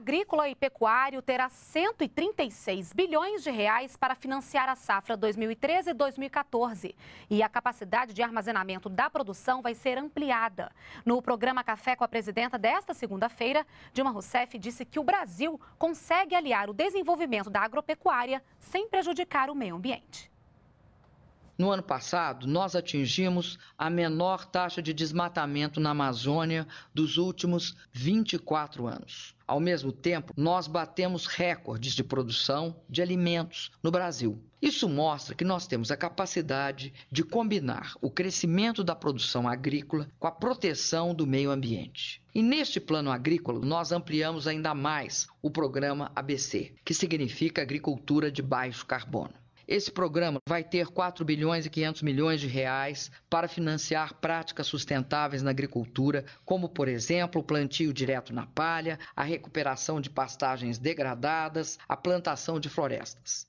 agrícola e pecuário terá 136 bilhões de reais para financiar a safra 2013-2014 e a capacidade de armazenamento da produção vai ser ampliada. No programa Café com a Presidenta desta segunda-feira, Dilma Rousseff disse que o Brasil consegue aliar o desenvolvimento da agropecuária sem prejudicar o meio ambiente. No ano passado, nós atingimos a menor taxa de desmatamento na Amazônia dos últimos 24 anos. Ao mesmo tempo, nós batemos recordes de produção de alimentos no Brasil. Isso mostra que nós temos a capacidade de combinar o crescimento da produção agrícola com a proteção do meio ambiente. E neste plano agrícola, nós ampliamos ainda mais o programa ABC, que significa agricultura de baixo carbono. Esse programa vai ter 4 bilhões e 500 milhões de reais para financiar práticas sustentáveis na agricultura, como, por exemplo, o plantio direto na palha, a recuperação de pastagens degradadas, a plantação de florestas.